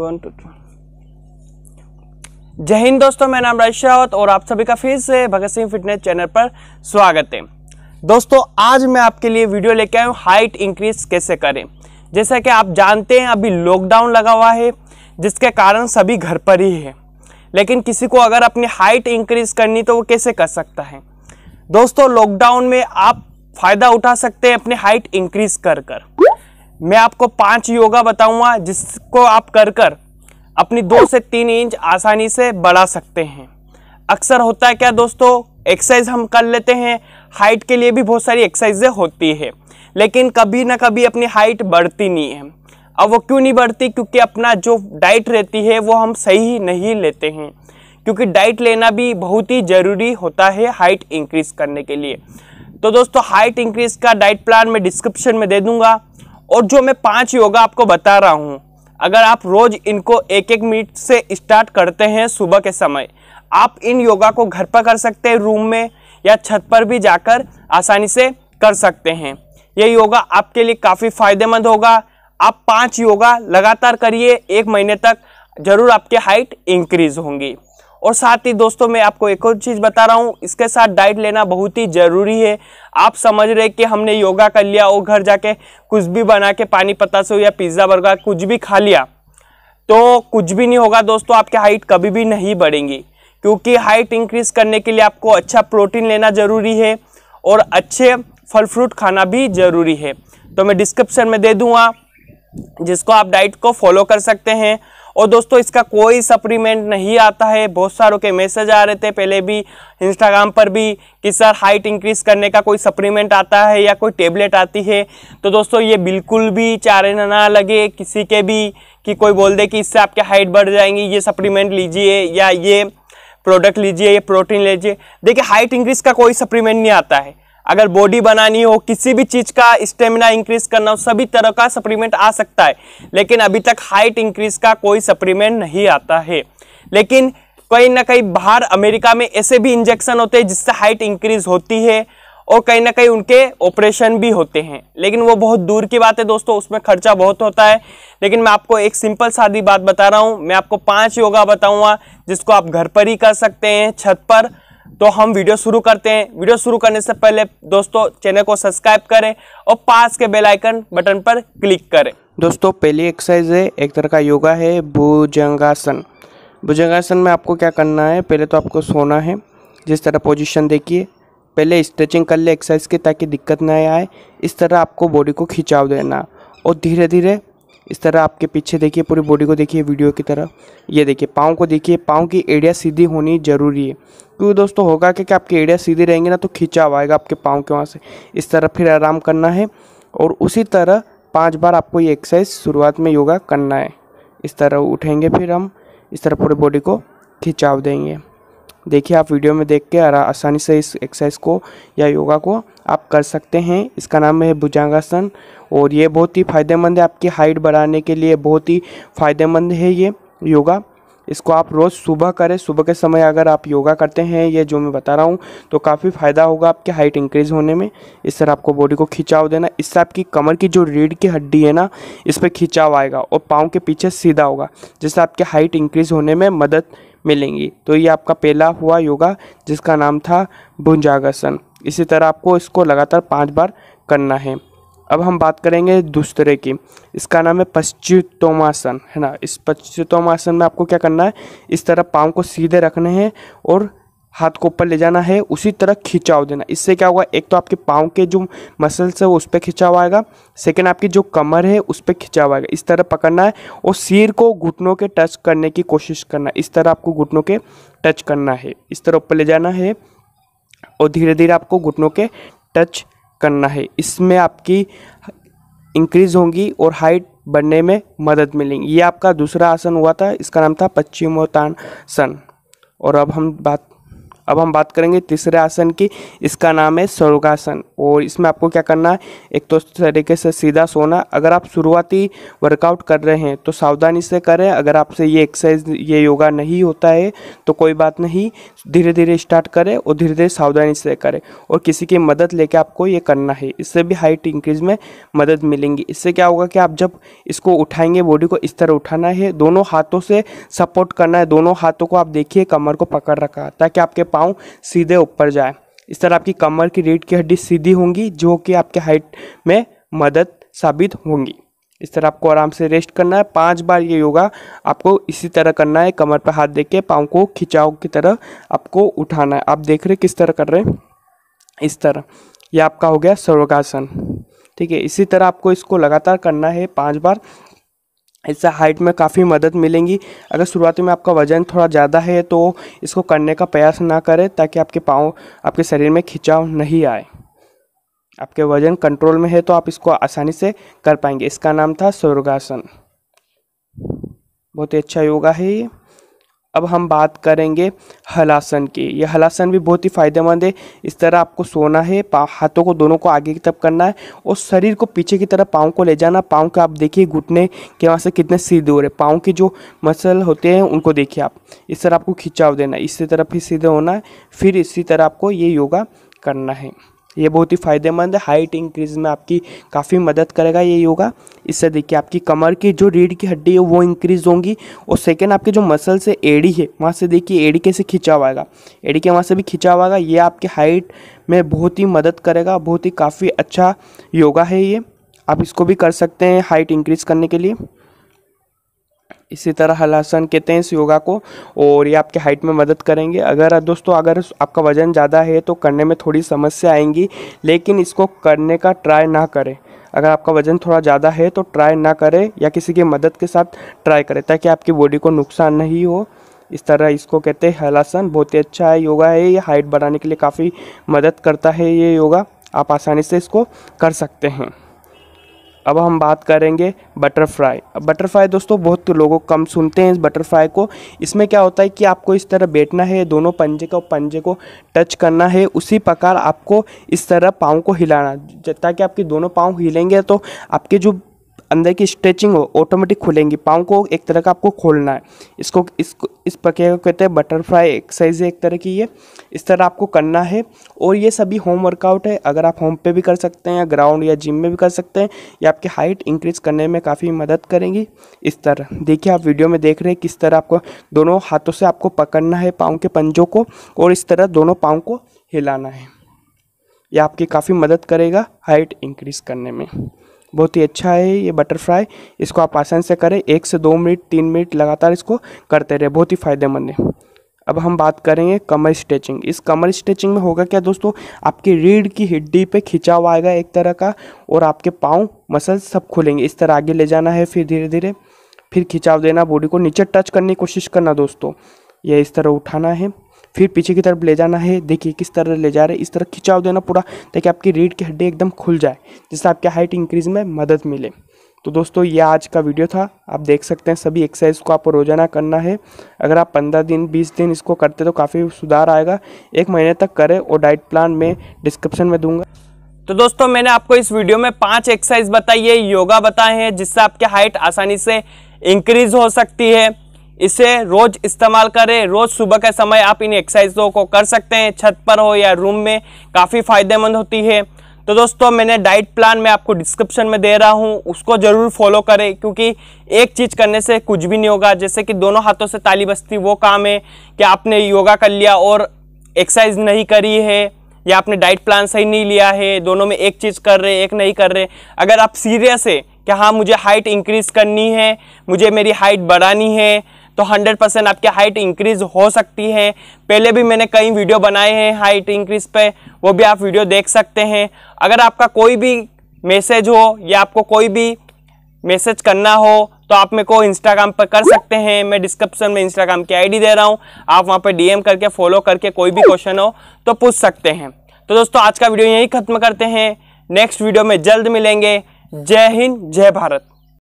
one two जय हिंद दोस्तों मेरा नाम राज रावत और आप सभी का फिर से भगत सिंह फिटनेस चैनल पर स्वागत है दोस्तों आज मैं आपके लिए वीडियो लेके आया हूँ हाइट इंक्रीज कैसे करें जैसा कि आप जानते हैं अभी लॉकडाउन लगा हुआ है जिसके कारण सभी घर पर ही है लेकिन किसी को अगर अपनी हाइट इंक्रीज करनी तो वो कैसे कर सकता है दोस्तों लॉकडाउन में आप फ़ायदा उठा सकते हैं अपनी हाइट इंक्रीज कर कर मैं आपको पांच योगा बताऊंगा जिसको आप कर कर अपनी दो से तीन इंच आसानी से बढ़ा सकते हैं अक्सर होता है क्या दोस्तों एक्सरसाइज हम कर लेते हैं हाइट के लिए भी बहुत सारी एक्सरसाइजें होती है लेकिन कभी ना कभी अपनी हाइट बढ़ती नहीं है अब वो क्यों नहीं बढ़ती क्योंकि अपना जो डाइट रहती है वो हम सही नहीं लेते हैं क्योंकि डाइट लेना भी बहुत ही ज़रूरी होता है हाइट इंक्रीज़ करने के लिए तो दोस्तों हाइट इंक्रीज़ का डाइट प्लान मैं डिस्क्रिप्शन में दे दूंगा और जो मैं पाँच योगा आपको बता रहा हूँ अगर आप रोज़ इनको एक एक मिनट से स्टार्ट करते हैं सुबह के समय आप इन योगा को घर पर कर सकते हैं रूम में या छत पर भी जाकर आसानी से कर सकते हैं ये योगा आपके लिए काफ़ी फायदेमंद होगा आप पांच योगा लगातार करिए एक महीने तक ज़रूर आपके हाइट इंक्रीज होंगी और साथ ही दोस्तों मैं आपको एक और चीज़ बता रहा हूँ इसके साथ डाइट लेना बहुत ही ज़रूरी है आप समझ रहे कि हमने योगा कर लिया और घर जाके कुछ भी बना के पानी से या पिज़्ज़ा बर्गर कुछ भी खा लिया तो कुछ भी नहीं होगा दोस्तों आपकी हाइट कभी भी नहीं बढ़ेंगी क्योंकि हाइट इंक्रीज़ करने के लिए आपको अच्छा प्रोटीन लेना ज़रूरी है और अच्छे फल फ्रूट खाना भी ज़रूरी है तो मैं डिस्क्रिप्शन में दे दूँगा जिसको आप डाइट को फॉलो कर सकते हैं और दोस्तों इसका कोई सप्लीमेंट नहीं आता है बहुत सारों के मैसेज आ रहे थे पहले भी इंस्टाग्राम पर भी कि सर हाइट इंक्रीज करने का कोई सप्लीमेंट आता है या कोई टेबलेट आती है तो दोस्तों ये बिल्कुल भी चारे ना लगे किसी के भी कि कोई बोल दे कि इससे आपके हाइट बढ़ जाएंगी ये सप्लीमेंट लीजिए या ये प्रोडक्ट लीजिए ये प्रोटीन लीजिए देखिए हाइट इंक्रीज का कोई सप्लीमेंट नहीं आता है अगर बॉडी बनानी हो किसी भी चीज़ का स्टेमिना इंक्रीज करना हो सभी तरह का सप्लीमेंट आ सकता है लेकिन अभी तक हाइट इंक्रीज का कोई सप्लीमेंट नहीं आता है लेकिन कहीं ना कहीं बाहर अमेरिका में ऐसे भी इंजेक्शन होते हैं जिससे हाइट इंक्रीज होती है और कहीं ना कहीं उनके ऑपरेशन भी होते हैं लेकिन वो बहुत दूर की बात है दोस्तों उसमें खर्चा बहुत होता है लेकिन मैं आपको एक सिंपल सादी बात बता रहा हूँ मैं आपको पाँच योगा बताऊँगा जिसको आप घर पर ही कर सकते हैं छत पर तो हम वीडियो शुरू करते हैं वीडियो शुरू करने से पहले दोस्तों चैनल को सब्सक्राइब करें और पास के बेल आइकन बटन पर क्लिक करें दोस्तों पहली एक्सरसाइज है एक तरह का योगा है भुजंगासन भुजंगासन में आपको क्या करना है पहले तो आपको सोना है जिस तरह पोजिशन देखिए पहले स्ट्रेचिंग कर ले एक्सरसाइज की ताकि दिक्कत ना आए इस तरह आपको बॉडी को खिंचाव देना और धीरे धीरे इस तरह आपके पीछे देखिए पूरी बॉडी को देखिए वीडियो की तरह ये देखिए पाँव को देखिए पाँव की एरिया सीधी होनी जरूरी है क्योंकि दोस्तों होगा क्या कि आपकी एरिया सीधी रहेंगे ना तो खिंचाव आएगा आपके पाँव के वहाँ से इस तरह फिर आराम करना है और उसी तरह पाँच बार आपको ये एक्सरसाइज शुरुआत में योगा करना है इस तरह उठेंगे फिर हम इस तरह पूरी बॉडी को खिंचाव देंगे देखिए आप वीडियो में देख के आसानी से इस एक्सरसाइज को या योगा को आप कर सकते हैं इसका नाम है भुजांगासन और ये बहुत ही फ़ायदेमंद है आपकी हाइट बढ़ाने के लिए बहुत ही फ़ायदेमंद है ये योगा इसको आप रोज़ सुबह करें सुबह के समय अगर आप योगा करते हैं ये जो मैं बता रहा हूँ तो काफ़ी फ़ायदा होगा आपकी हाइट इंक्रीज़ होने में इस तरह आपको बॉडी को खिंचाव देना इससे आपकी कमर की जो रीढ़ की हड्डी है ना इस पर खिंचाव आएगा और पाँव के पीछे सीधा होगा जिससे आपकी हाइट इंक्रीज़ होने में मदद मिलेंगी तो ये आपका पहला हुआ योगा जिसका नाम था भुंजागासन इसी तरह आपको इसको लगातार पाँच बार करना है अब हम बात करेंगे दूसरे की इसका नाम है पश्चितोमासन है ना इस पश्चितोमासन में आपको क्या करना है इस तरह पाँव को सीधे रखने हैं और हाथ को ऊपर ले जाना है उसी तरह खिंचाव देना इससे क्या होगा एक तो आपके पाँव के जो मसल्स है वो उस पर खिंचाव आएगा सेकेंड आपकी जो कमर है उस पर खिंचाव आएगा इस तरह पकड़ना है और सिर को घुटनों के टच करने की कोशिश करना इस तरह आपको घुटनों के टच करना है इस तरह ऊपर ले जाना है और धीरे धीरे आपको घुटनों के टच करना है इसमें आपकी इंक्रीज होंगी और हाइट बढ़ने में मदद मिलेगी ये आपका दूसरा आसन हुआ था इसका नाम था सन और अब हम बात अब हम बात करेंगे तीसरे आसन की इसका नाम है स्वर्गासन और इसमें आपको क्या करना है एक तो तरीके से सीधा सोना अगर आप शुरुआती वर्कआउट कर रहे हैं तो सावधानी से करें अगर आपसे ये एक्सरसाइज ये योगा नहीं होता है तो कोई बात नहीं धीरे धीरे स्टार्ट करें और धीरे धीरे सावधानी से करें और किसी की मदद लेके आपको ये करना है इससे भी हाइट इंक्रीज में मदद मिलेंगी इससे क्या होगा कि आप जब इसको उठाएंगे बॉडी को इस तरह उठाना है दोनों हाथों से सपोर्ट करना है दोनों हाथों को आप देखिए कमर को पकड़ रखा ताकि आपके पास पाँव सीधे ऊपर जाए इस तरह आपकी कमर की रीढ़ की हड्डी सीधी होंगी जो कि आपके हाइट में मदद साबित होंगी इस तरह आपको आराम से रेस्ट करना है पांच बार ये योगा आपको इसी तरह करना है कमर पर हाथ देके के पाँव को खिंचाव की तरह आपको उठाना है आप देख रहे किस तरह कर रहे हैं इस तरह यह आपका हो गया सर्वगासन ठीक है इसी तरह आपको इसको लगातार करना है पांच बार इससे हाइट में काफ़ी मदद मिलेंगी अगर शुरुआती में आपका वज़न थोड़ा ज़्यादा है तो इसको करने का प्रयास ना करें ताकि आपके पाँव आपके शरीर में खिंचाव नहीं आए आपके वज़न कंट्रोल में है तो आप इसको आसानी से कर पाएंगे इसका नाम था स्वर्गासन बहुत ही अच्छा योगा है ये अब हम बात करेंगे हलासन की यह हलासन भी बहुत ही फायदेमंद है इस तरह आपको सोना है हाथों को दोनों को आगे की तरफ करना है और शरीर को पीछे की तरफ पाँव को ले जाना पाँव का आप देखिए घुटने के वहाँ से कितने सीधे हो रहे पाँव के जो मसल होते हैं उनको देखिए आप इस तरह आपको खिंचाव देना इसी तरफ ही सीधे होना है फिर इसी तरह आपको ये योगा करना है ये बहुत ही फायदेमंद है हाइट इंक्रीज में आपकी काफ़ी मदद करेगा ये योगा इससे देखिए आपकी कमर की जो रीढ़ की हड्डी है वो इंक्रीज होंगी और सेकेंड आपके जो मसल्स है एड़ी है वहाँ से देखिए एड़ी कैसे खिंचा हुआगा एड़ी के वहाँ से भी खिंचा हुआगा ये आपके हाइट में बहुत ही मदद करेगा बहुत ही काफ़ी अच्छा योगा है ये आप इसको भी कर सकते हैं हाइट इंक्रीज़ करने के लिए इसी तरह हलासन कहते हैं इस योगा को और ये आपके हाइट में मदद करेंगे अगर दोस्तों अगर आपका वज़न ज़्यादा है तो करने में थोड़ी समस्या आएंगी लेकिन इसको करने का ट्राई ना करें अगर आपका वज़न थोड़ा ज़्यादा है तो ट्राई ना करें या किसी की मदद के साथ ट्राई करें ताकि आपकी बॉडी को नुकसान नहीं हो इस तरह इसको कहते हैं हलासन बहुत ही अच्छा है योगा है ये हाइट बढ़ाने के लिए काफ़ी मदद करता है ये योगा आप आसानी से इसको कर सकते हैं अब हम बात करेंगे बटरफ्लाई बटरफ्लाई दोस्तों बहुत लोगों कम सुनते हैं इस बटरफ्लाई को इसमें क्या होता है कि आपको इस तरह बैठना है दोनों पंजे को पंजे को टच करना है उसी प्रकार आपको इस तरह पाँव को हिलाना ताकि आपके दोनों पाँव हिलेंगे तो आपके जो अंदर की स्ट्रेचिंग हो ऑटोमेटिक खुलेंगी पाँव को एक तरह का आपको खोलना है इसको इसको इस प्रक्रिया को कहते हैं बटरफ्लाई एक्सरसाइज है एक तरह की ये इस तरह आपको करना है और ये सभी होम वर्कआउट है अगर आप होम पे भी कर सकते हैं या ग्राउंड या जिम में भी कर सकते हैं ये आपकी हाइट इंक्रीज करने में काफ़ी मदद करेंगी इस तरह देखिए आप वीडियो में देख रहे हैं किस तरह आपको दोनों हाथों से आपको पकड़ना है पाँव के पंजों को और इस तरह दोनों पाँव को हिलाना है ये आपकी काफ़ी मदद करेगा हाइट इंक्रीज़ करने में बहुत ही अच्छा है ये बटरफ्लाई इसको आप आसान से करें एक से दो मिनट तीन मिनट लगातार इसको करते रहे बहुत ही फ़ायदेमंद है अब हम बात करेंगे कमर स्ट्रेचिंग इस कमर स्ट्रेचिंग में होगा क्या दोस्तों आपकी रीढ़ की हड्डी पे खिंचाव आएगा एक तरह का और आपके पाँव मसल्स सब खुलेंगे इस तरह आगे ले जाना है फिर धीरे धीरे फिर खिंचाव देना बॉडी को नीचे टच करने की कोशिश करना दोस्तों यह इस तरह उठाना है फिर पीछे की तरफ ले जाना है देखिए किस तरह ले जा रहे हैं इस तरह खिंचाव देना पूरा ताकि आपकी रीढ़ की हड्डी एकदम खुल जाए जिससे आपकी हाइट इंक्रीज में मदद मिले तो दोस्तों ये आज का वीडियो था आप देख सकते हैं सभी एक्सरसाइज को आपको रोजाना करना है अगर आप पंद्रह दिन बीस दिन इसको करते तो काफ़ी सुधार आएगा एक महीने तक करें और डाइट प्लान में डिस्क्रिप्शन में दूंगा तो दोस्तों मैंने आपको इस वीडियो में पांच एक्सरसाइज बताई है योगा बताए हैं जिससे आपकी हाइट आसानी से इंक्रीज हो सकती है इसे रोज इस्तेमाल करें रोज सुबह के समय आप इन एक्सरसाइजों को कर सकते हैं छत पर हो या रूम में काफ़ी फायदेमंद होती है तो दोस्तों मैंने डाइट प्लान में आपको डिस्क्रिप्शन में दे रहा हूँ उसको ज़रूर फॉलो करें क्योंकि एक चीज़ करने से कुछ भी नहीं होगा जैसे कि दोनों हाथों से ताली बस्ती वो काम है कि आपने योगा कर लिया और एक्सरसाइज नहीं करी है या आपने डाइट प्लान सही नहीं लिया है दोनों में एक चीज़ कर रहे एक नहीं कर रहे अगर आप सीरियस है कि हाँ मुझे हाइट इंक्रीज़ करनी है मुझे मेरी हाइट बढ़ानी है तो 100 परसेंट आपकी हाइट इंक्रीज हो सकती है पहले भी मैंने कई वीडियो बनाए हैं हाइट इंक्रीज पे वो भी आप वीडियो देख सकते हैं अगर आपका कोई भी मैसेज हो या आपको कोई भी मैसेज करना हो तो आप मेरे को इंस्टाग्राम पर कर सकते हैं मैं डिस्क्रिप्शन में इंस्टाग्राम की आईडी दे रहा हूँ आप वहाँ पर डीएम करके फॉलो करके कोई भी क्वेश्चन हो तो पूछ सकते हैं तो दोस्तों आज का वीडियो यहीं खत्म करते हैं नेक्स्ट वीडियो में जल्द मिलेंगे जय हिंद जय भारत